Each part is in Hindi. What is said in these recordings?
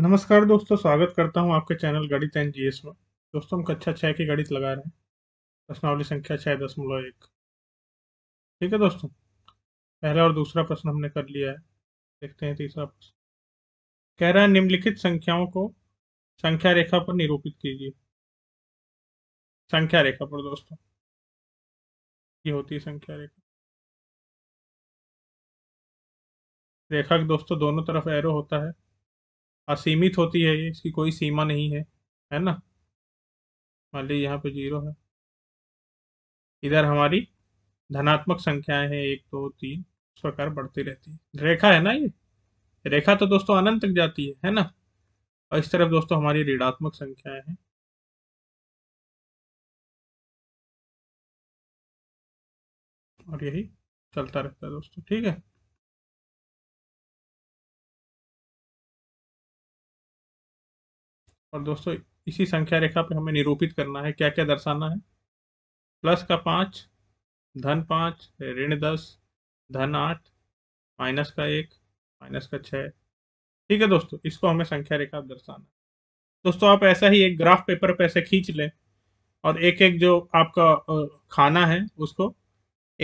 नमस्कार दोस्तों स्वागत करता हूं आपके चैनल गणित एन जी में दोस्तों हम कक्षा अच्छा छः की गणित लगा रहे हैं प्रश्नावली संख्या छः दशमलव एक ठीक है दोस्तों पहला और दूसरा प्रश्न हमने कर लिया है देखते हैं तीसरा प्रश्न कह रहा है निम्नलिखित संख्याओं को संख्या रेखा पर निरूपित कीजिए संख्या रेखा पर दोस्तों ये होती है संख्या रेखा रेखा के दोस्तों दोनों तरफ एरो होता है असीमित होती है ये इसकी कोई सीमा नहीं है है ना मान लीजिए यहाँ पे जीरो है इधर हमारी धनात्मक संख्याएं हैं एक दो तीन इस प्रकार बढ़ती रहती है रेखा है ना ये रेखा तो दोस्तों अनंत तक जाती है है ना और इस तरफ दोस्तों हमारी ऋणात्मक संख्याएं हैं और यही चलता रहता है दोस्तों ठीक है और दोस्तों इसी संख्या रेखा पे हमें निरूपित करना है क्या क्या दर्शाना है प्लस का पाँच धन पाँच ऋण दस धन आठ माइनस का एक माइनस का छः ठीक है दोस्तों इसको हमें संख्या रेखा दर्शाना है दोस्तों आप ऐसा ही एक ग्राफ पेपर पर ऐसे खींच लें और एक एक जो आपका खाना है उसको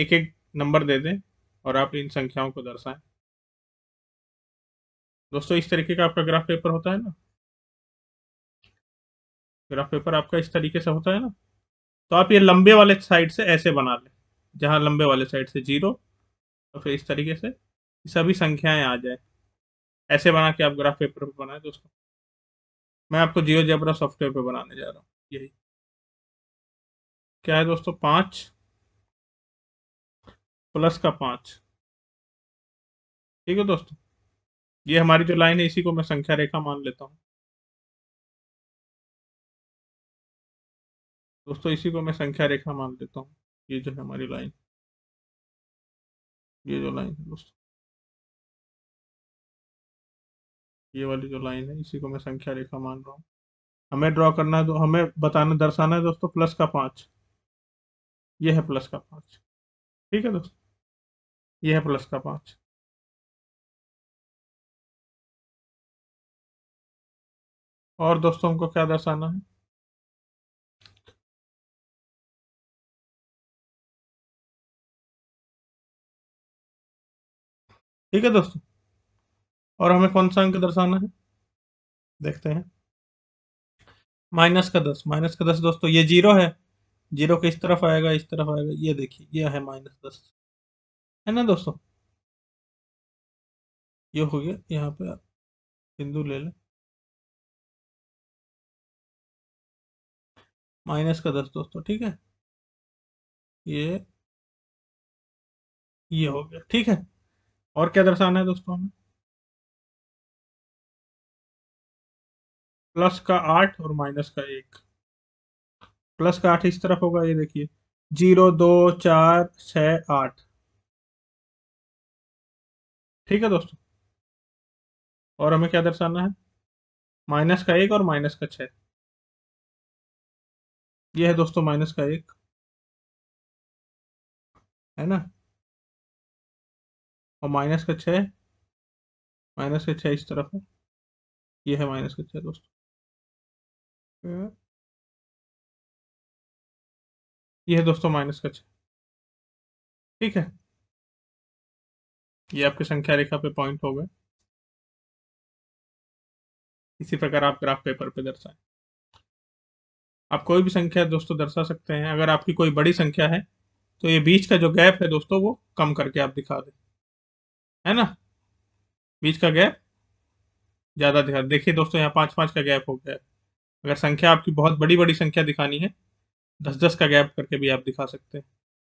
एक एक नंबर दे दें और आप इन संख्याओं को दर्शाएं दोस्तों इस तरीके का आपका ग्राफ पेपर होता है ना ग्राफ पेपर आपका इस तरीके से होता है ना तो आप ये लंबे वाले साइड से ऐसे बना लें जहाँ लंबे वाले साइड से जीरो तो फिर इस तरीके से सभी संख्याएं आ जाए ऐसे बना के आप ग्राफ पेपर पर बनाए दोस्तों मैं आपको जियो जेबरा सॉफ्टवेयर पर बनाने जा रहा हूँ यही क्या है दोस्तों पाँच प्लस का पाँच ठीक है दोस्तों ये हमारी जो लाइन है इसी को मैं संख्या रेखा मान लेता हूँ दोस्तों इसी को मैं संख्या रेखा मान लेता हूँ ये जो है हमारी लाइन ये जो लाइन है दोस्तों ये वाली जो लाइन है इसी को मैं संख्या रेखा मान रहा हूँ हमें ड्रॉ करना है तो हमें बताना दर्शाना है दोस्तों प्लस का पाँच ये है प्लस का पाँच ठीक है दोस्तों ये है प्लस का पाँच और दोस्तों हमको क्या दर्शाना है ठीक है दोस्तों और हमें कौन सा अंक दर्शाना है देखते हैं माइनस का दस माइनस का दस दोस्तों ये जीरो है जीरो के इस तरफ आएगा इस तरफ आएगा ये देखिए ये है माइनस दस है ना दोस्तों ये हो गया यहाँ पे बिंदु ले लें माइनस का दस दोस्तों ठीक है ये ये हो गया ठीक है और क्या दर्शाना है दोस्तों हमें प्लस का आठ और माइनस का एक प्लस का आठ इस तरफ होगा ये देखिए जीरो दो चार छ आठ ठीक है दोस्तों और हमें क्या दर्शाना है माइनस का एक और माइनस का छ ये है दोस्तों माइनस का एक है ना और माइनस का छः माइनस का छः इस तरफ है ये है माइनस का छः दोस्तों ये है दोस्तों माइनस का छः ठीक है ये आपके संख्या रेखा पे पॉइंट हो गए इसी प्रकार आप ग्राफ पेपर पे दर्शाए आप कोई भी संख्या दोस्तों दर्शा सकते हैं अगर आपकी कोई बड़ी संख्या है तो ये बीच का जो गैप है दोस्तों वो कम करके आप दिखा दें है ना बीच का गैप ज़्यादा दिखा देखिए दोस्तों यहाँ पाँच पाँच का गैप हो गया अगर संख्या आपकी बहुत बड़ी बड़ी संख्या दिखानी है दस दस का गैप करके भी आप दिखा सकते हैं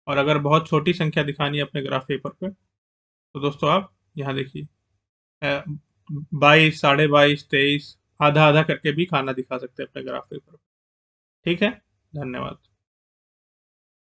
और अगर बहुत छोटी संख्या दिखानी है अपने ग्राफ पेपर पे तो दोस्तों आप यहाँ देखिए बाईस साढ़े बाईस तेईस आधा आधा करके भी खाना दिखा सकते हैं अपने ग्राफ पेपर ठीक है धन्यवाद